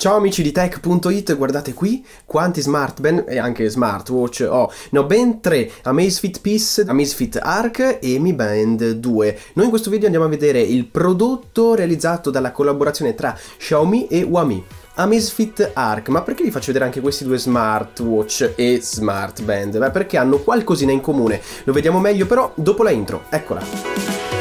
Ciao amici di tech.it, guardate qui quanti smartband e anche smartwatch ho. Oh, ne ho ben tre, Amazfit Peace, Amazfit Arc e Mi Band 2. Noi in questo video andiamo a vedere il prodotto realizzato dalla collaborazione tra Xiaomi e Huami. Amazfit Arc, ma perché vi faccio vedere anche questi due smartwatch e smartband? Beh, perché hanno qualcosina in comune. Lo vediamo meglio però dopo la intro. Eccola.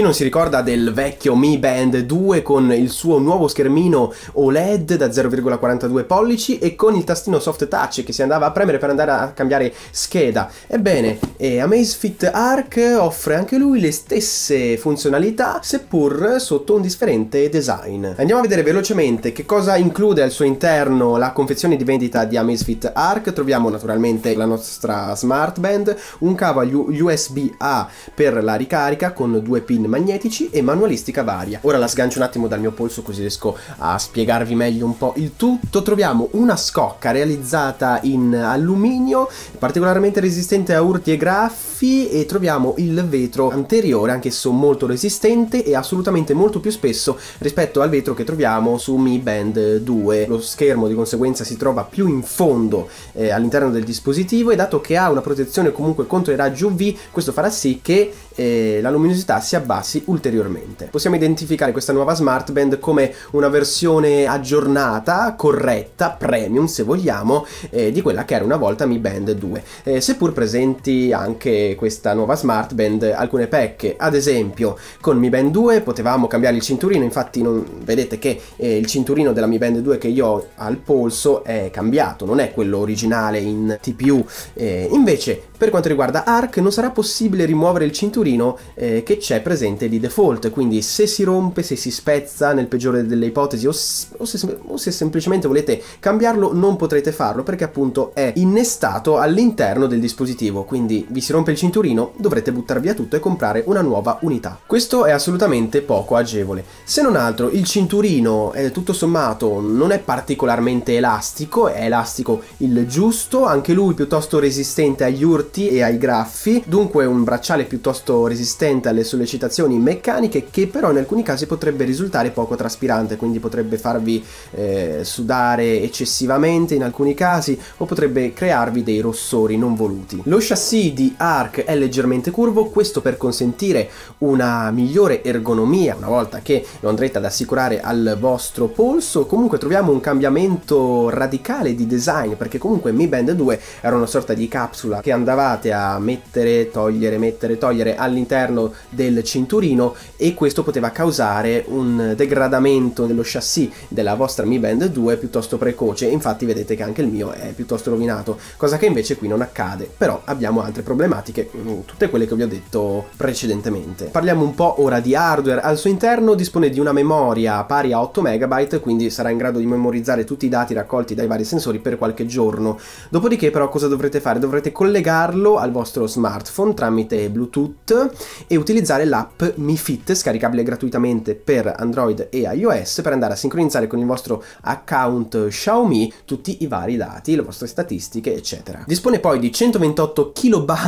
chi non si ricorda del vecchio Mi Band 2 con il suo nuovo schermino OLED da 0,42 pollici e con il tastino soft touch che si andava a premere per andare a cambiare scheda. Ebbene, eh, Amazfit Arc offre anche lui le stesse funzionalità, seppur sotto un differente design. Andiamo a vedere velocemente che cosa include al suo interno la confezione di vendita di Amazfit Arc. Troviamo naturalmente la nostra smart band, un cavo USB-A per la ricarica con due pin magnetici e manualistica varia. Ora la sgancio un attimo dal mio polso così riesco a spiegarvi meglio un po' il tutto. Troviamo una scocca realizzata in alluminio, particolarmente resistente a urti e graffi e troviamo il vetro anteriore, anch'esso molto resistente e assolutamente molto più spesso rispetto al vetro che troviamo su Mi Band 2. Lo schermo di conseguenza si trova più in fondo eh, all'interno del dispositivo e dato che ha una protezione comunque contro i raggi UV, questo farà sì che eh, la luminosità si abbassi abbassi ulteriormente. Possiamo identificare questa nuova smart band come una versione aggiornata, corretta, premium se vogliamo, eh, di quella che era una volta Mi Band 2. Eh, seppur presenti anche questa nuova smart band alcune pecche, ad esempio con Mi Band 2 potevamo cambiare il cinturino, infatti non, vedete che eh, il cinturino della Mi Band 2 che io ho al polso è cambiato, non è quello originale in TPU. Eh, invece per quanto riguarda ARC non sarà possibile rimuovere il cinturino eh, che c'è presente presente di default, quindi se si rompe, se si spezza nel peggiore delle ipotesi o se, o se, o se semplicemente volete cambiarlo non potrete farlo perché appunto è innestato all'interno del dispositivo, quindi vi si rompe il cinturino, dovrete buttar via tutto e comprare una nuova unità. Questo è assolutamente poco agevole. Se non altro il cinturino eh, tutto sommato non è particolarmente elastico, è elastico il giusto, anche lui piuttosto resistente agli urti e ai graffi, dunque un bracciale piuttosto resistente alle sollecitazioni sensazioni meccaniche che però in alcuni casi potrebbe risultare poco traspirante, quindi potrebbe farvi eh, sudare eccessivamente in alcuni casi o potrebbe crearvi dei rossori non voluti. Lo chassis di ARC è leggermente curvo, questo per consentire una migliore ergonomia una volta che lo andrete ad assicurare al vostro polso, comunque troviamo un cambiamento radicale di design perché comunque Mi Band 2 era una sorta di capsula che andavate a mettere, togliere, mettere, togliere all'interno del 5 cinturino e questo poteva causare un degradamento dello chassis della vostra Mi Band 2 piuttosto precoce infatti vedete che anche il mio è piuttosto rovinato cosa che invece qui non accade però abbiamo altre problematiche mm, tutte quelle che vi ho detto precedentemente parliamo un po' ora di hardware al suo interno dispone di una memoria pari a 8 MB quindi sarà in grado di memorizzare tutti i dati raccolti dai vari sensori per qualche giorno dopodiché però cosa dovrete fare dovrete collegarlo al vostro smartphone tramite bluetooth e utilizzare l'app l'app Mi scaricabile gratuitamente per Android e iOS, per andare a sincronizzare con il vostro account Xiaomi tutti i vari dati, le vostre statistiche, eccetera. Dispone poi di 128 KB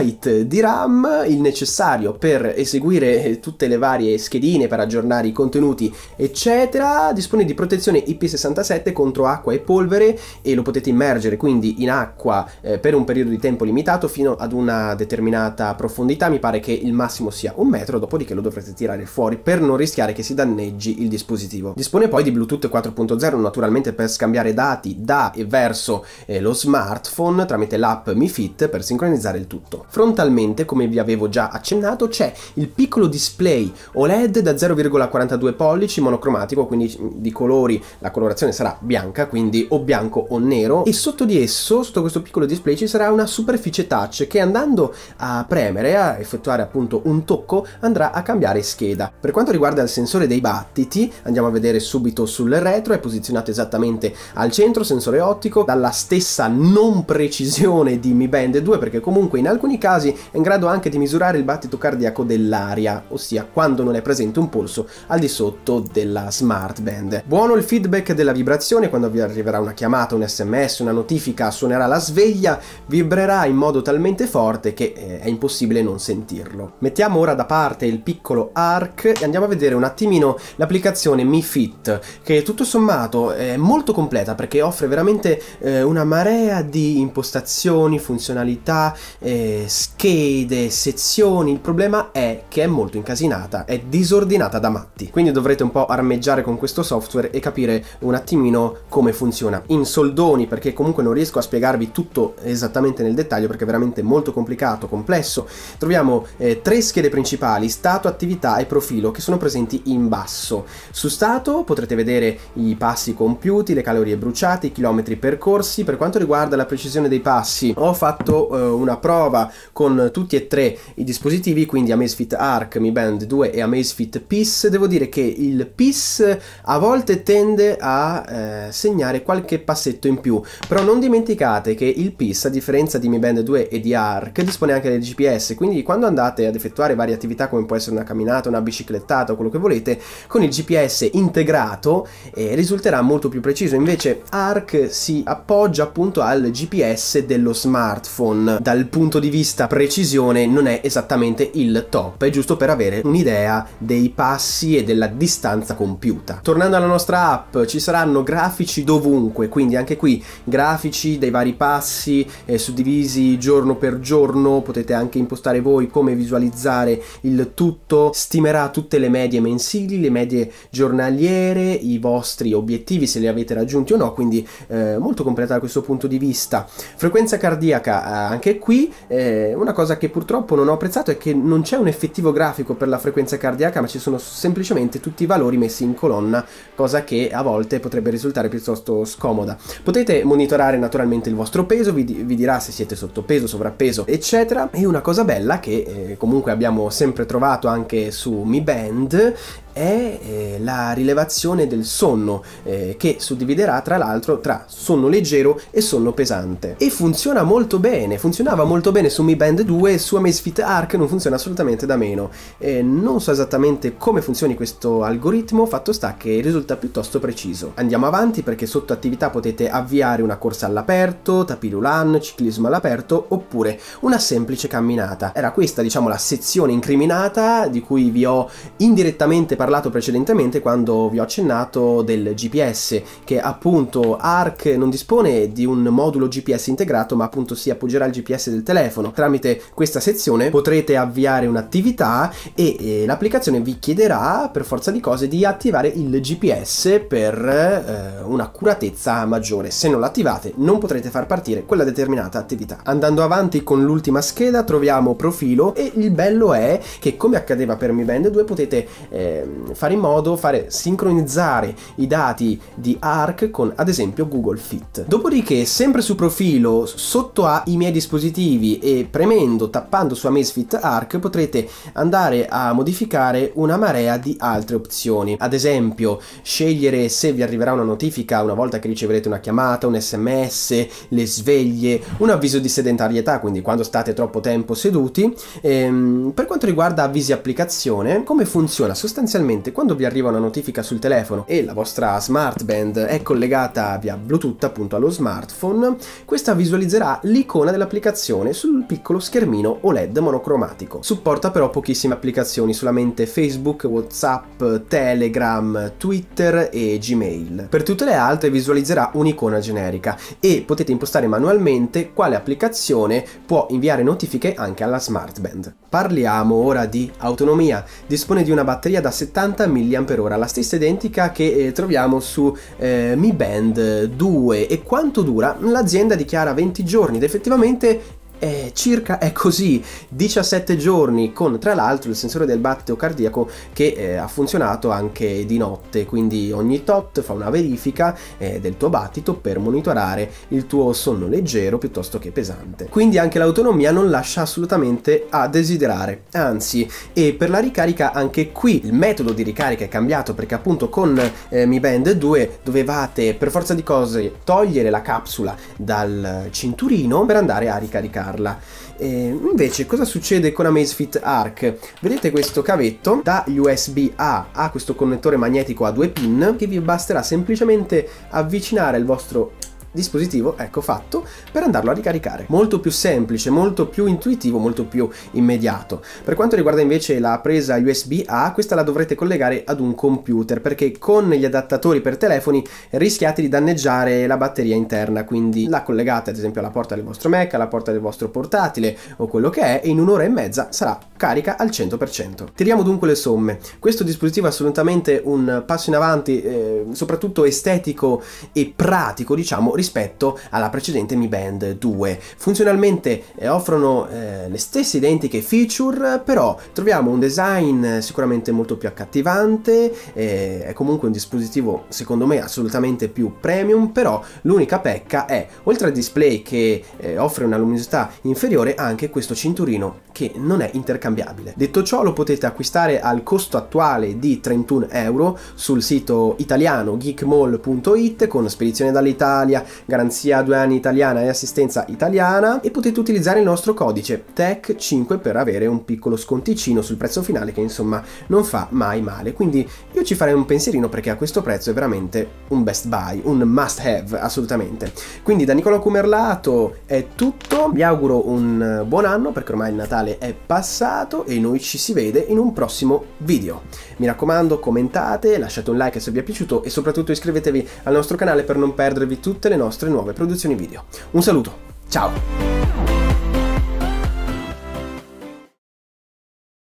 di RAM, il necessario per eseguire tutte le varie schedine, per aggiornare i contenuti, eccetera. Dispone di protezione IP67 contro acqua e polvere e lo potete immergere quindi in acqua eh, per un periodo di tempo limitato fino ad una determinata profondità, mi pare che il massimo sia un metro, dopodiché perché lo dovrete tirare fuori per non rischiare che si danneggi il dispositivo. Dispone poi di Bluetooth 4.0 naturalmente per scambiare dati da e verso eh, lo smartphone tramite l'app Mi Fit per sincronizzare il tutto. Frontalmente, come vi avevo già accennato, c'è il piccolo display OLED da 0,42 pollici monocromatico, quindi mm, di colori, la colorazione sarà bianca, quindi o bianco o nero e sotto di esso, sotto questo piccolo display ci sarà una superficie touch che andando a premere, a effettuare appunto un tocco, andrà a cambiare scheda. Per quanto riguarda il sensore dei battiti, andiamo a vedere subito sul retro, è posizionato esattamente al centro, sensore ottico, dalla stessa non precisione di Mi Band 2 perché comunque in alcuni casi è in grado anche di misurare il battito cardiaco dell'aria, ossia quando non è presente un polso al di sotto della smart band. Buono il feedback della vibrazione quando vi arriverà una chiamata, un sms, una notifica, suonerà la sveglia, vibrerà in modo talmente forte che eh, è impossibile non sentirlo. Mettiamo ora da parte il piccolo piccolo ARC e andiamo a vedere un attimino l'applicazione Mi Fit che tutto sommato è molto completa perché offre veramente eh, una marea di impostazioni, funzionalità, eh, schede, sezioni. Il problema è che è molto incasinata, è disordinata da matti. Quindi dovrete un po' armeggiare con questo software e capire un attimino come funziona. In soldoni perché comunque non riesco a spiegarvi tutto esattamente nel dettaglio perché è veramente molto complicato, complesso. Troviamo eh, tre schede principali, sta stato, attività e profilo che sono presenti in basso. Su stato potrete vedere i passi compiuti, le calorie bruciate, i chilometri percorsi. Per quanto riguarda la precisione dei passi, ho fatto eh, una prova con tutti e tre i dispositivi, quindi Amazfit Arc, Mi Band 2 e Amazfit PIS. Devo dire che il PIS a volte tende a eh, segnare qualche passetto in più, però non dimenticate che il PIS, a differenza di Mi Band 2 e di Arc, dispone anche del GPS, quindi quando andate ad effettuare varie attività come può essere essere una camminata, una biciclettata o quello che volete, con il GPS integrato eh, risulterà molto più preciso. Invece ARC si appoggia appunto al GPS dello smartphone. Dal punto di vista precisione non è esattamente il top, è giusto per avere un'idea dei passi e della distanza compiuta. Tornando alla nostra app ci saranno grafici dovunque, quindi anche qui grafici dei vari passi eh, suddivisi giorno per giorno, potete anche impostare voi come visualizzare il tutto tutto stimerà tutte le medie mensili, le medie giornaliere, i vostri obiettivi, se li avete raggiunti o no, quindi eh, molto completa da questo punto di vista. Frequenza cardiaca, eh, anche qui, eh, una cosa che purtroppo non ho apprezzato è che non c'è un effettivo grafico per la frequenza cardiaca, ma ci sono semplicemente tutti i valori messi in colonna, cosa che a volte potrebbe risultare piuttosto scomoda. Potete monitorare naturalmente il vostro peso, vi, vi dirà se siete sottopeso, sovrappeso, eccetera. E una cosa bella che eh, comunque abbiamo sempre trovato anche su Mi Band è eh, la rilevazione del sonno eh, che suddividerà tra l'altro tra sonno leggero e sonno pesante e funziona molto bene funzionava molto bene su Mi Band 2 su Amazfit Arc non funziona assolutamente da meno eh, non so esattamente come funzioni questo algoritmo fatto sta che risulta piuttosto preciso andiamo avanti perché sotto attività potete avviare una corsa all'aperto tapirulan ciclismo all'aperto oppure una semplice camminata era questa diciamo la sezione incriminata di cui vi ho indirettamente parlato parlato precedentemente quando vi ho accennato del GPS, che appunto ARC non dispone di un modulo GPS integrato, ma appunto si appoggerà al GPS del telefono. Tramite questa sezione potrete avviare un'attività e eh, l'applicazione vi chiederà per forza di cose di attivare il GPS per eh, un'accuratezza maggiore. Se non l'attivate non potrete far partire quella determinata attività. Andando avanti con l'ultima scheda troviamo profilo e il bello è che come accadeva per Mi Band 2 potete eh, fare in modo, fare sincronizzare i dati di ARC con ad esempio Google Fit. Dopodiché sempre su profilo sotto a i miei dispositivi e premendo, tappando su Amazfit ARC potrete andare a modificare una marea di altre opzioni. Ad esempio scegliere se vi arriverà una notifica una volta che riceverete una chiamata, un sms, le sveglie, un avviso di sedentarietà, quindi quando state troppo tempo seduti. Ehm, per quanto riguarda avvisi applicazione, come funziona? Sostanzialmente Sostanzialmente, quando vi arriva una notifica sul telefono e la vostra smart band è collegata via Bluetooth appunto allo smartphone, questa visualizzerà l'icona dell'applicazione sul piccolo schermino OLED monocromatico. Supporta però pochissime applicazioni, solamente Facebook, WhatsApp, Telegram, Twitter e Gmail. Per tutte le altre visualizzerà un'icona generica e potete impostare manualmente quale applicazione può inviare notifiche anche alla smart band. Parliamo ora di autonomia. Dispone di una batteria da 70 70 mAh, la stessa identica che eh, troviamo su eh, Mi Band 2. E quanto dura? L'azienda dichiara 20 giorni ed effettivamente eh, circa è così, 17 giorni con tra l'altro il sensore del battito cardiaco che eh, ha funzionato anche di notte, quindi ogni tot fa una verifica eh, del tuo battito per monitorare il tuo sonno leggero piuttosto che pesante. Quindi anche l'autonomia non lascia assolutamente a desiderare, anzi, e per la ricarica anche qui il metodo di ricarica è cambiato perché appunto con eh, Mi Band 2 dovevate per forza di cose togliere la capsula dal cinturino per andare a ricaricare sblocarla. E invece cosa succede con Amazfit Arc? Vedete questo cavetto da USB A a questo connettore magnetico a due pin che vi basterà semplicemente avvicinare il vostro dispositivo, ecco fatto, per andarlo a ricaricare. Molto più semplice, molto più intuitivo, molto più immediato. Per quanto riguarda invece la presa USB-A, questa la dovrete collegare ad un computer perché con gli adattatori per telefoni rischiate di danneggiare la batteria interna, quindi la collegate ad esempio alla porta del vostro Mac, alla porta del vostro portatile o quello che è e in un'ora e mezza sarà carica al 100%. Tiriamo dunque le somme. Questo dispositivo è assolutamente un passo in avanti, eh, soprattutto estetico e pratico, diciamo, rispetto alla precedente Mi Band 2. Funzionalmente eh, offrono eh, le stesse identiche feature, però troviamo un design sicuramente molto più accattivante, eh, è comunque un dispositivo secondo me assolutamente più premium, però l'unica pecca è, oltre al display che eh, offre una luminosità inferiore, anche questo cinturino che non è intercambiabile. Detto ciò lo potete acquistare al costo attuale di 31 euro sul sito italiano geekmall.it con spedizione dall'Italia, garanzia due anni italiana e assistenza italiana e potete utilizzare il nostro codice TEC5 per avere un piccolo sconticino sul prezzo finale che insomma non fa mai male. Quindi io ci farei un pensierino perché a questo prezzo è veramente un best buy, un must have assolutamente. Quindi da Nicola Cumerlato è tutto, vi auguro un eh, buon anno perché ormai il Natale è passato e noi ci si vede in un prossimo video. Mi raccomando commentate, lasciate un like se vi è piaciuto e soprattutto iscrivetevi al nostro canale per non perdervi tutte le nostre nostre nuove produzioni video. Un saluto, ciao!